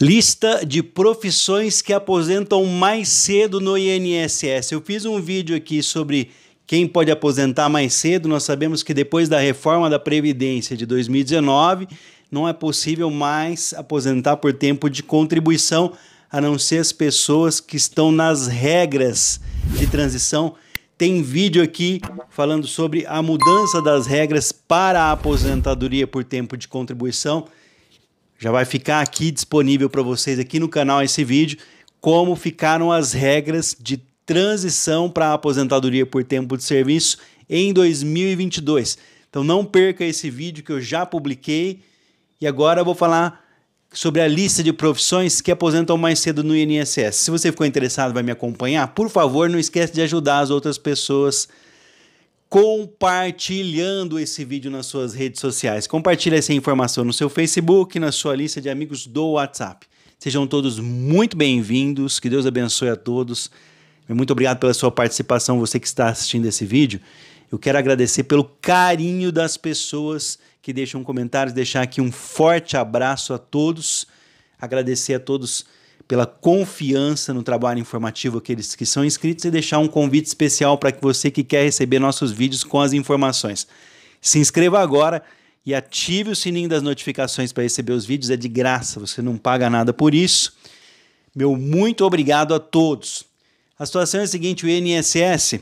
Lista de profissões que aposentam mais cedo no INSS. Eu fiz um vídeo aqui sobre quem pode aposentar mais cedo. Nós sabemos que depois da reforma da Previdência de 2019, não é possível mais aposentar por tempo de contribuição, a não ser as pessoas que estão nas regras de transição. Tem vídeo aqui falando sobre a mudança das regras para a aposentadoria por tempo de contribuição. Já vai ficar aqui disponível para vocês aqui no canal esse vídeo como ficaram as regras de transição para a aposentadoria por tempo de serviço em 2022. Então não perca esse vídeo que eu já publiquei e agora eu vou falar sobre a lista de profissões que aposentam mais cedo no INSS. Se você ficou interessado, vai me acompanhar. Por favor, não esquece de ajudar as outras pessoas compartilhando esse vídeo nas suas redes sociais. Compartilhe essa informação no seu Facebook, na sua lista de amigos do WhatsApp. Sejam todos muito bem-vindos, que Deus abençoe a todos. Muito obrigado pela sua participação, você que está assistindo esse vídeo. Eu quero agradecer pelo carinho das pessoas que deixam comentários, deixar aqui um forte abraço a todos, agradecer a todos pela confiança no trabalho informativo aqueles que são inscritos e deixar um convite especial para você que quer receber nossos vídeos com as informações. Se inscreva agora e ative o sininho das notificações para receber os vídeos, é de graça, você não paga nada por isso. Meu muito obrigado a todos. A situação é a seguinte, o INSS,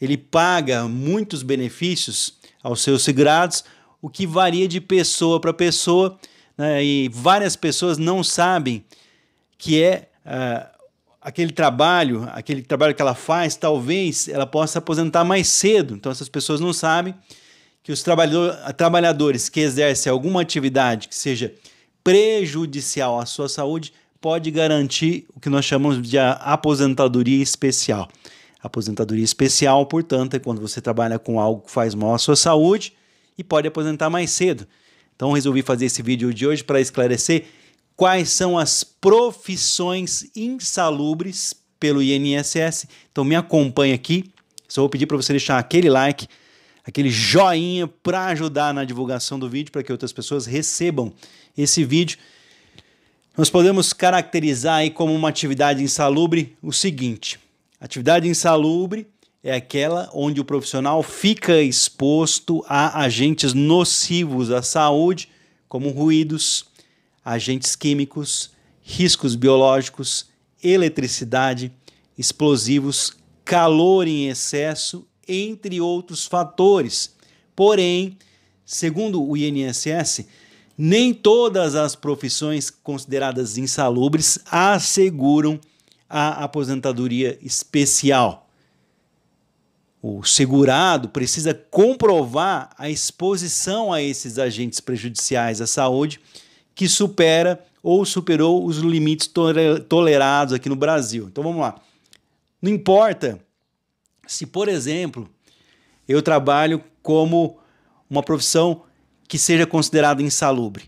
ele paga muitos benefícios aos seus segurados, o que varia de pessoa para pessoa, né? e várias pessoas não sabem que é uh, aquele trabalho, aquele trabalho que ela faz, talvez ela possa aposentar mais cedo. Então essas pessoas não sabem que os trabalhadores que exercem alguma atividade que seja prejudicial à sua saúde pode garantir o que nós chamamos de aposentadoria especial. Aposentadoria especial, portanto, é quando você trabalha com algo que faz mal à sua saúde e pode aposentar mais cedo. Então, resolvi fazer esse vídeo de hoje para esclarecer quais são as profissões insalubres pelo INSS. Então me acompanha aqui. Só vou pedir para você deixar aquele like, aquele joinha para ajudar na divulgação do vídeo para que outras pessoas recebam esse vídeo. Nós podemos caracterizar aí como uma atividade insalubre o seguinte: atividade insalubre é aquela onde o profissional fica exposto a agentes nocivos à saúde, como ruídos, agentes químicos, riscos biológicos, eletricidade, explosivos, calor em excesso, entre outros fatores. Porém, segundo o INSS, nem todas as profissões consideradas insalubres asseguram a aposentadoria especial. O segurado precisa comprovar a exposição a esses agentes prejudiciais à saúde que supera ou superou os limites tolerados aqui no Brasil. Então vamos lá. Não importa se, por exemplo, eu trabalho como uma profissão que seja considerada insalubre.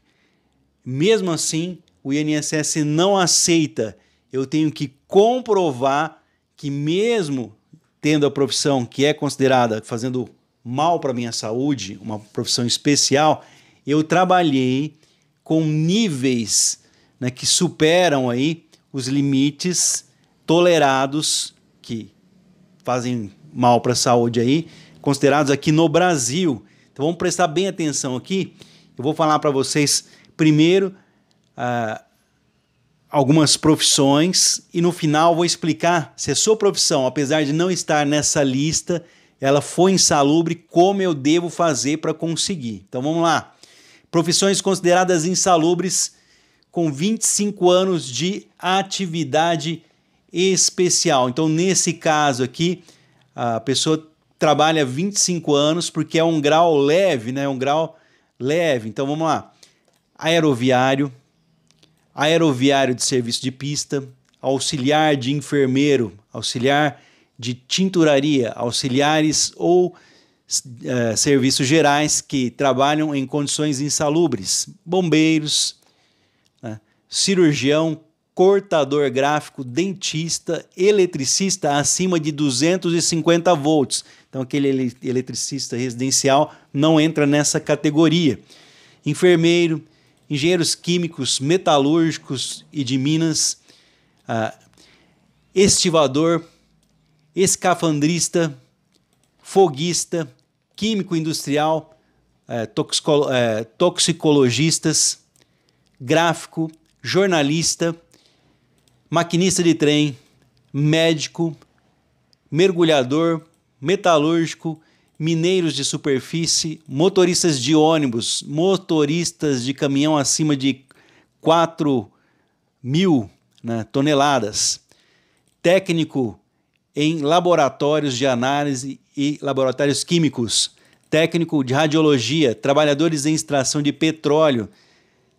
Mesmo assim, o INSS não aceita. Eu tenho que comprovar que mesmo tendo a profissão que é considerada fazendo mal para minha saúde, uma profissão especial, eu trabalhei com níveis né, que superam aí os limites tolerados que fazem mal para a saúde aí, considerados aqui no Brasil. Então vamos prestar bem atenção aqui. Eu vou falar para vocês primeiro ah, algumas profissões e no final vou explicar se a sua profissão, apesar de não estar nessa lista, ela foi insalubre, como eu devo fazer para conseguir. Então vamos lá profissões consideradas insalubres com 25 anos de atividade especial. Então, nesse caso aqui, a pessoa trabalha 25 anos porque é um grau leve, né? Um grau leve. Então, vamos lá. Aeroviário, aeroviário de serviço de pista, auxiliar de enfermeiro, auxiliar de tinturaria, auxiliares ou é, serviços gerais que trabalham em condições insalubres, bombeiros, né? cirurgião, cortador gráfico, dentista, eletricista acima de 250 volts. Então, aquele eletricista residencial não entra nessa categoria. Enfermeiro, engenheiros químicos, metalúrgicos e de minas, ah, estivador, escafandrista, foguista, químico industrial, é, é, toxicologistas, gráfico, jornalista, maquinista de trem, médico, mergulhador, metalúrgico, mineiros de superfície, motoristas de ônibus, motoristas de caminhão acima de 4 mil né, toneladas, técnico em laboratórios de análise e laboratórios químicos, técnico de radiologia, trabalhadores em extração de petróleo,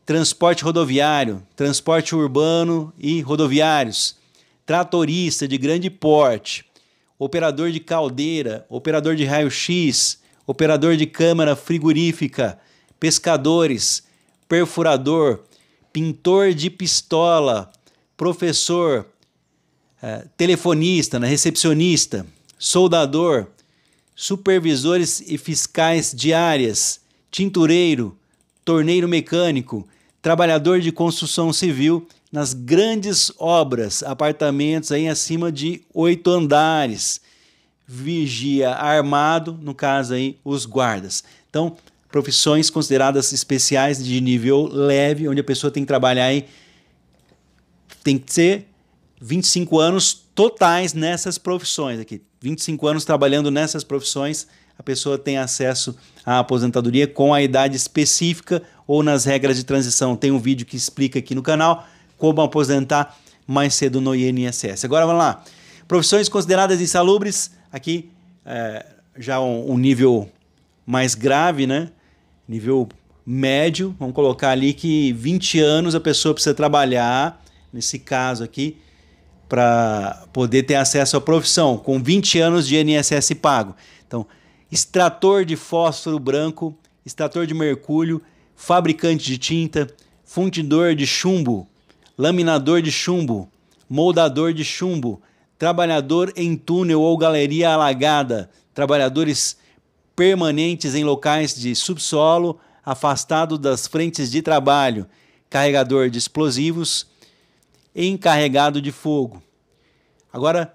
transporte rodoviário, transporte urbano e rodoviários, tratorista de grande porte, operador de caldeira, operador de raio-x, operador de câmara frigorífica, pescadores, perfurador, pintor de pistola, professor, eh, telefonista, né, recepcionista, soldador, supervisores e fiscais de áreas, tintureiro, torneiro mecânico, trabalhador de construção civil nas grandes obras, apartamentos aí acima de oito andares, vigia armado, no caso aí os guardas. Então, profissões consideradas especiais de nível leve, onde a pessoa tem que trabalhar aí tem que ser 25 anos totais nessas profissões aqui. 25 anos trabalhando nessas profissões, a pessoa tem acesso à aposentadoria com a idade específica ou nas regras de transição. Tem um vídeo que explica aqui no canal como aposentar mais cedo no INSS. Agora vamos lá. Profissões consideradas insalubres, aqui é, já um, um nível mais grave, né? Nível médio, vamos colocar ali que 20 anos a pessoa precisa trabalhar, nesse caso aqui, para poder ter acesso à profissão, com 20 anos de INSS pago. Então, extrator de fósforo branco, extrator de mercúrio, fabricante de tinta, fundidor de chumbo, laminador de chumbo, moldador de chumbo, trabalhador em túnel ou galeria alagada, trabalhadores permanentes em locais de subsolo afastado das frentes de trabalho, carregador de explosivos, encarregado de fogo. Agora,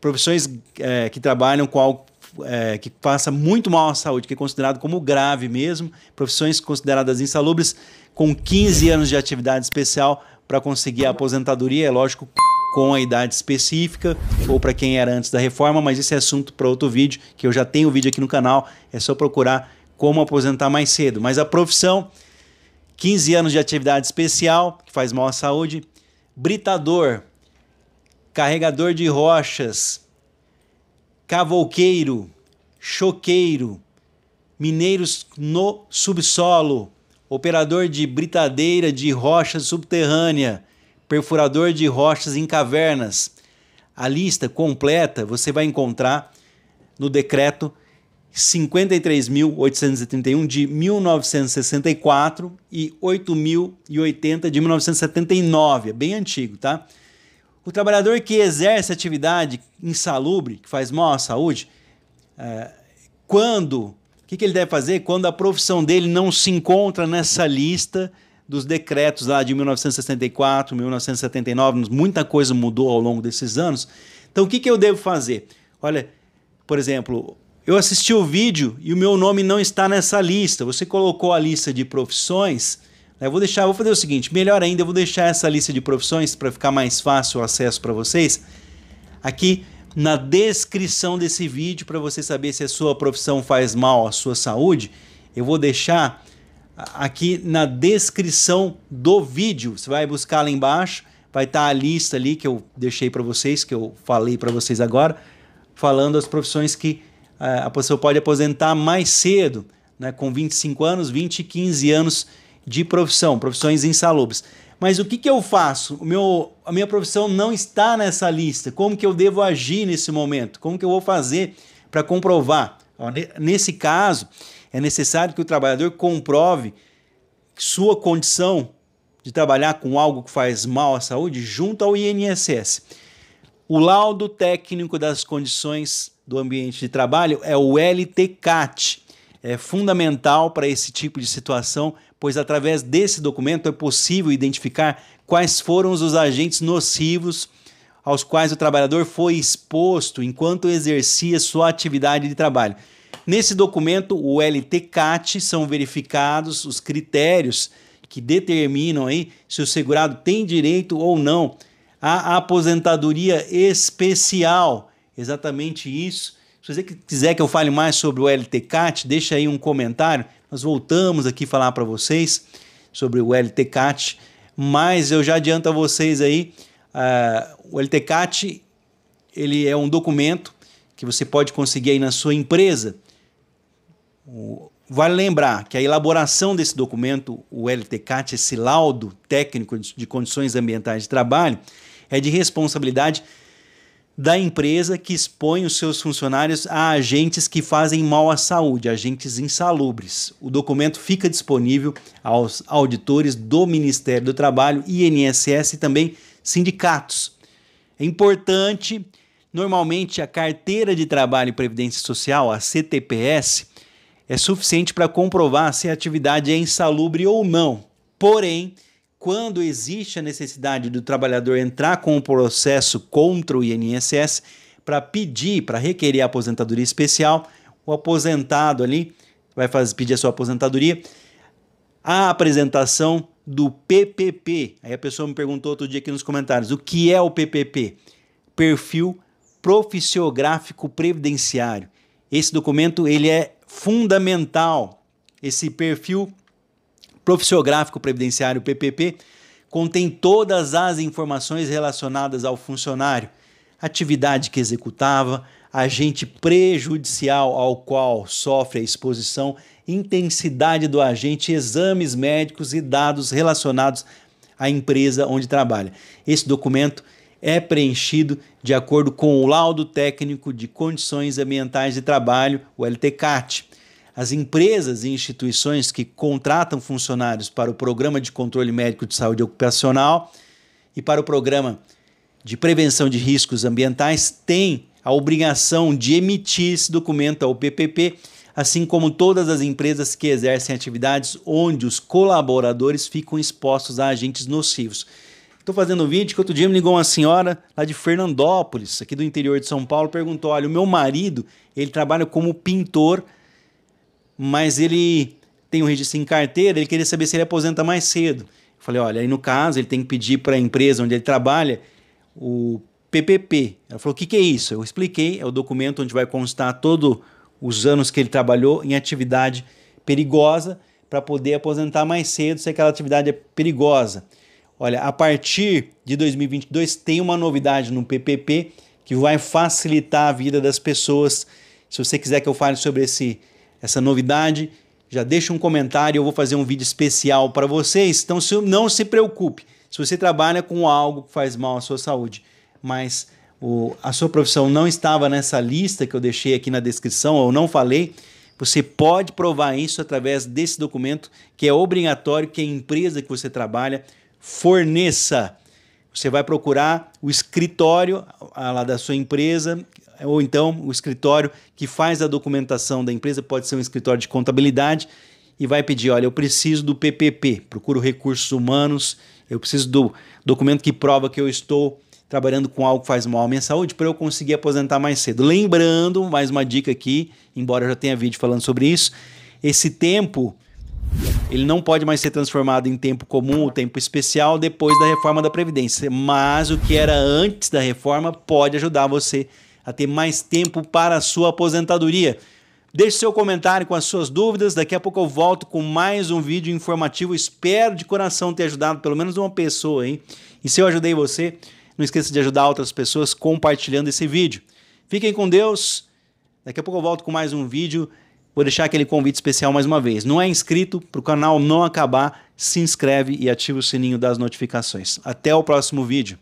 profissões é, que trabalham com algo é, que passa muito mal à saúde, que é considerado como grave mesmo, profissões consideradas insalubres, com 15 anos de atividade especial para conseguir a aposentadoria, é lógico, com a idade específica ou para quem era antes da reforma, mas esse é assunto para outro vídeo, que eu já tenho o vídeo aqui no canal, é só procurar como aposentar mais cedo. Mas a profissão, 15 anos de atividade especial, que faz mal à saúde, britador, carregador de rochas, cavouqueiro, choqueiro, mineiros no subsolo, operador de britadeira de rocha subterrânea, perfurador de rochas em cavernas. A lista completa você vai encontrar no decreto 53.831 de 1964 e 8.080 de 1979, é bem antigo, tá? O trabalhador que exerce atividade insalubre, que faz mal à saúde, é, quando, o que, que ele deve fazer? Quando a profissão dele não se encontra nessa lista dos decretos lá de 1964, 1979, muita coisa mudou ao longo desses anos. Então, o que, que eu devo fazer? Olha, por exemplo, eu assisti o vídeo e o meu nome não está nessa lista. Você colocou a lista de profissões. Eu né? vou deixar, vou fazer o seguinte, melhor ainda, eu vou deixar essa lista de profissões para ficar mais fácil o acesso para vocês aqui na descrição desse vídeo para você saber se a sua profissão faz mal à sua saúde. Eu vou deixar aqui na descrição do vídeo. Você vai buscar lá embaixo, vai estar tá a lista ali que eu deixei para vocês, que eu falei para vocês agora, falando as profissões que é, a pessoa pode aposentar mais cedo, né, com 25 anos, 20 e 15 anos de profissão, profissões insalubres. Mas o que, que eu faço? O meu, a minha profissão não está nessa lista. Como que eu devo agir nesse momento? Como que eu vou fazer para comprovar? Ó, nesse caso, é necessário que o trabalhador comprove sua condição de trabalhar com algo que faz mal à saúde junto ao INSS. O laudo técnico das condições do ambiente de trabalho é o LTCAT. É fundamental para esse tipo de situação, pois através desse documento é possível identificar quais foram os agentes nocivos aos quais o trabalhador foi exposto enquanto exercia sua atividade de trabalho. Nesse documento, o LTCAT, são verificados os critérios que determinam aí se o segurado tem direito ou não a aposentadoria especial. Exatamente isso. Se você quiser que eu fale mais sobre o LTCAT, deixa aí um comentário. Nós voltamos aqui falar para vocês sobre o LTCAT, mas eu já adianto a vocês aí, uh, o LTCAT ele é um documento que você pode conseguir aí na sua empresa. vale lembrar que a elaboração desse documento, o LTCAT, esse laudo técnico de condições ambientais de trabalho, é de responsabilidade da empresa que expõe os seus funcionários a agentes que fazem mal à saúde, agentes insalubres. O documento fica disponível aos auditores do Ministério do Trabalho, INSS e também sindicatos. É importante, normalmente a carteira de trabalho e previdência social, a CTPS, é suficiente para comprovar se a atividade é insalubre ou não. Porém, quando existe a necessidade do trabalhador entrar com o um processo contra o INSS para pedir, para requerer a aposentadoria especial, o aposentado ali vai fazer, pedir a sua aposentadoria, a apresentação do PPP. Aí a pessoa me perguntou outro dia aqui nos comentários, o que é o PPP? Perfil Proficiográfico Previdenciário. Esse documento ele é fundamental, esse perfil Profissiográfico Previdenciário PPP contém todas as informações relacionadas ao funcionário, atividade que executava, agente prejudicial ao qual sofre a exposição, intensidade do agente, exames médicos e dados relacionados à empresa onde trabalha. Esse documento é preenchido de acordo com o laudo técnico de condições ambientais de trabalho, o LTCAT, as empresas e instituições que contratam funcionários para o Programa de Controle Médico de Saúde Ocupacional e para o Programa de Prevenção de Riscos Ambientais têm a obrigação de emitir esse documento ao PPP, assim como todas as empresas que exercem atividades onde os colaboradores ficam expostos a agentes nocivos. Estou fazendo um vídeo que outro dia me ligou uma senhora lá de Fernandópolis, aqui do interior de São Paulo, perguntou: olha, o meu marido ele trabalha como pintor mas ele tem um registro em carteira, ele queria saber se ele aposenta mais cedo. Eu falei, olha, aí no caso ele tem que pedir para a empresa onde ele trabalha o PPP. Ela falou, o que, que é isso? Eu expliquei, é o documento onde vai constar todos os anos que ele trabalhou em atividade perigosa para poder aposentar mais cedo se aquela atividade é perigosa. Olha, a partir de 2022 tem uma novidade no PPP que vai facilitar a vida das pessoas. Se você quiser que eu fale sobre esse essa novidade, já deixa um comentário, eu vou fazer um vídeo especial para vocês. Então não se preocupe se você trabalha com algo que faz mal à sua saúde, mas o, a sua profissão não estava nessa lista que eu deixei aqui na descrição, ou não falei, você pode provar isso através desse documento que é obrigatório que a empresa que você trabalha forneça. Você vai procurar o escritório lá da sua empresa, ou então o escritório que faz a documentação da empresa pode ser um escritório de contabilidade e vai pedir, olha, eu preciso do PPP, procuro recursos humanos, eu preciso do documento que prova que eu estou trabalhando com algo que faz mal à minha saúde para eu conseguir aposentar mais cedo. Lembrando, mais uma dica aqui, embora eu já tenha vídeo falando sobre isso, esse tempo ele não pode mais ser transformado em tempo comum ou tempo especial depois da reforma da Previdência. Mas o que era antes da reforma pode ajudar você a ter mais tempo para a sua aposentadoria. Deixe seu comentário com as suas dúvidas. Daqui a pouco eu volto com mais um vídeo informativo. Espero de coração ter ajudado pelo menos uma pessoa, hein? E se eu ajudei você, não esqueça de ajudar outras pessoas compartilhando esse vídeo. Fiquem com Deus. Daqui a pouco eu volto com mais um vídeo. Vou deixar aquele convite especial mais uma vez. Não é inscrito para o canal não acabar, se inscreve e ativa o sininho das notificações. Até o próximo vídeo.